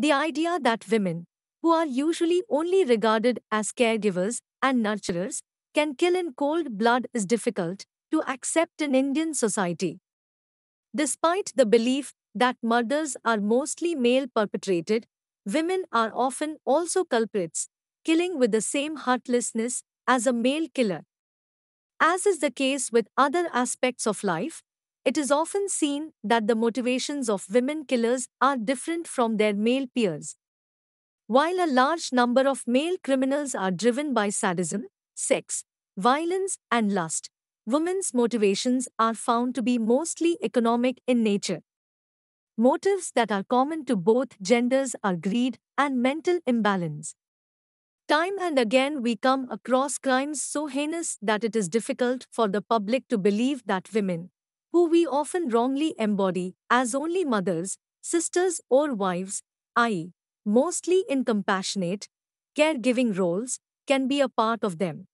The idea that women, who are usually only regarded as caregivers and nurturers, can kill in cold blood is difficult to accept in Indian society. Despite the belief that murders are mostly male perpetrated, women are often also culprits, killing with the same heartlessness as a male killer. As is the case with other aspects of life, it is often seen that the motivations of women killers are different from their male peers. While a large number of male criminals are driven by sadism, sex, violence, and lust, women's motivations are found to be mostly economic in nature. Motives that are common to both genders are greed and mental imbalance. Time and again, we come across crimes so heinous that it is difficult for the public to believe that women, who we often wrongly embody as only mothers, sisters, or wives, i.e., mostly in compassionate, caregiving roles, can be a part of them.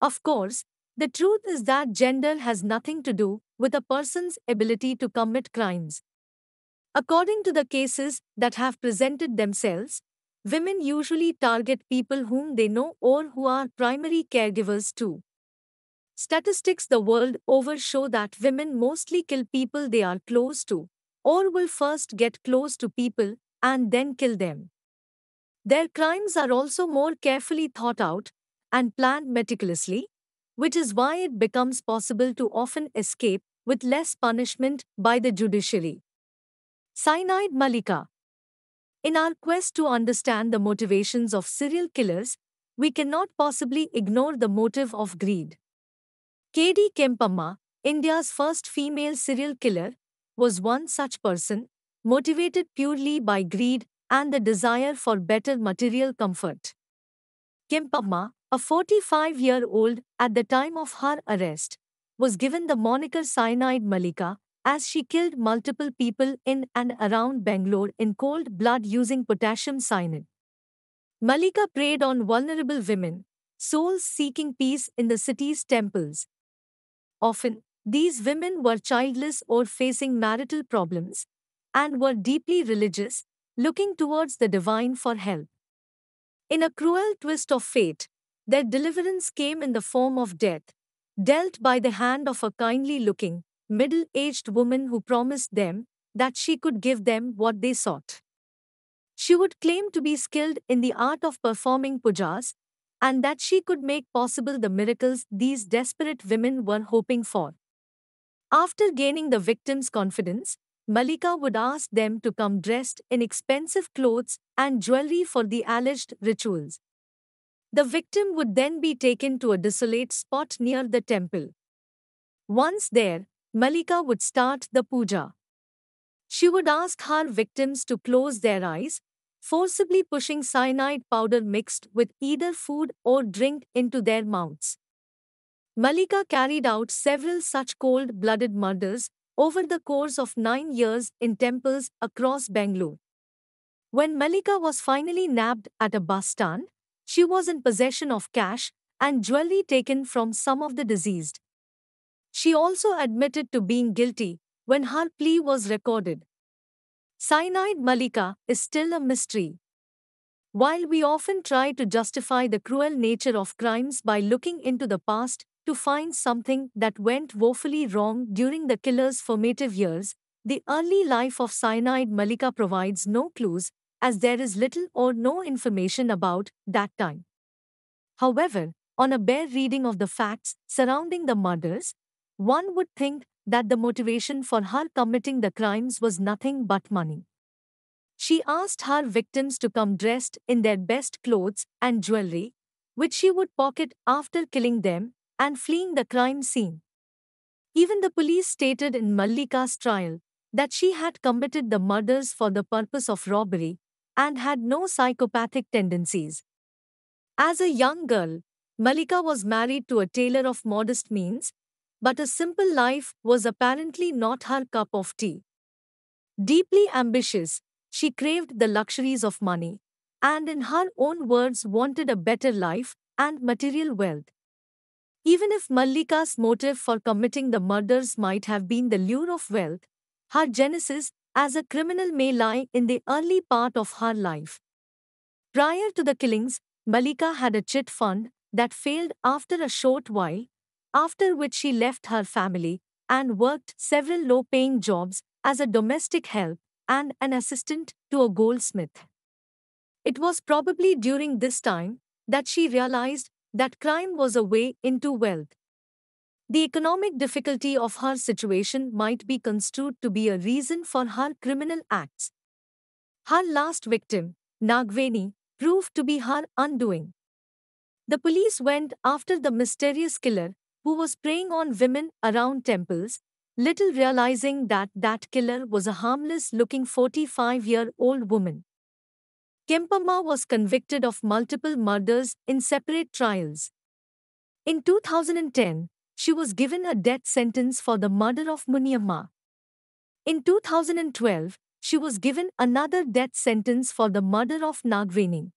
Of course, the truth is that gender has nothing to do with a person's ability to commit crimes. According to the cases that have presented themselves, women usually target people whom they know or who are primary caregivers to. Statistics the world over show that women mostly kill people they are close to, or will first get close to people and then kill them. Their crimes are also more carefully thought out and planned meticulously, which is why it becomes possible to often escape with less punishment by the judiciary. Cyanide Malika In our quest to understand the motivations of serial killers, we cannot possibly ignore the motive of greed. K.D. Kempamma, India's first female serial killer, was one such person, motivated purely by greed and the desire for better material comfort. Kempamma, a 45 year old at the time of her arrest, was given the moniker Cyanide Malika as she killed multiple people in and around Bangalore in cold blood using potassium cyanide. Malika preyed on vulnerable women, souls seeking peace in the city's temples, Often, these women were childless or facing marital problems and were deeply religious, looking towards the divine for help. In a cruel twist of fate, their deliverance came in the form of death, dealt by the hand of a kindly looking, middle aged woman who promised them that she could give them what they sought. She would claim to be skilled in the art of performing pujas and that she could make possible the miracles these desperate women were hoping for. After gaining the victims' confidence, Malika would ask them to come dressed in expensive clothes and jewelry for the alleged rituals. The victim would then be taken to a desolate spot near the temple. Once there, Malika would start the puja. She would ask her victims to close their eyes forcibly pushing cyanide powder mixed with either food or drink into their mouths. Malika carried out several such cold blooded murders over the course of nine years in temples across Bengal. When Malika was finally nabbed at a bus stand, she was in possession of cash and jewelry taken from some of the deceased. She also admitted to being guilty when her plea was recorded, Cyanide Malika is still a mystery. While we often try to justify the cruel nature of crimes by looking into the past to find something that went woefully wrong during the killer's formative years, the early life of Cyanide Malika provides no clues, as there is little or no information about that time. However, on a bare reading of the facts surrounding the murders, one would think that the motivation for her committing the crimes was nothing but money. She asked her victims to come dressed in their best clothes and jewelry, which she would pocket after killing them and fleeing the crime scene. Even the police stated in Mallika's trial that she had committed the murders for the purpose of robbery and had no psychopathic tendencies. As a young girl, Malika was married to a tailor of modest means but a simple life was apparently not her cup of tea. Deeply ambitious, she craved the luxuries of money, and in her own words, wanted a better life and material wealth. Even if Mallika's motive for committing the murders might have been the lure of wealth, her genesis as a criminal may lie in the early part of her life. Prior to the killings, Malika had a chit fund that failed after a short while after which she left her family and worked several low paying jobs as a domestic help and an assistant to a goldsmith. It was probably during this time that she realized that crime was a way into wealth. The economic difficulty of her situation might be construed to be a reason for her criminal acts. Her last victim, Nagveni, proved to be her undoing. The police went after the mysterious killer who was preying on women around temples, little realizing that that killer was a harmless looking 45 year old woman. Kempama was convicted of multiple murders in separate trials. In 2010, she was given a death sentence for the murder of Munyamma. In 2012, she was given another death sentence for the murder of Nagrini.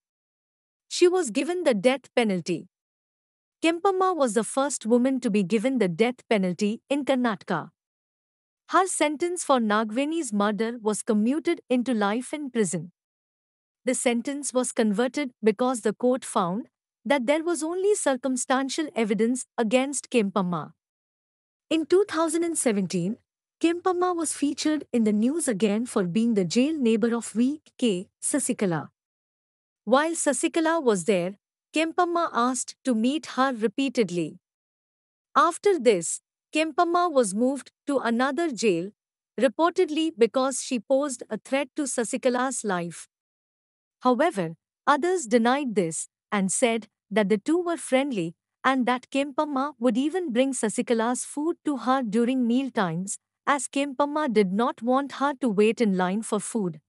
She was given the death penalty. Kempamma was the first woman to be given the death penalty in Karnataka. Her sentence for Nagveni's murder was commuted into life in prison. The sentence was converted because the court found that there was only circumstantial evidence against Kempamma. In 2017, Kempamma was featured in the news again for being the jail neighbor of V.K. Sasikala. While Sasikala was there, Kempamma asked to meet her repeatedly. After this, Kempamma was moved to another jail, reportedly because she posed a threat to Sasikala's life. However, others denied this and said that the two were friendly and that Kempamma would even bring Sasikala's food to her during mealtimes, as Kempamma did not want her to wait in line for food.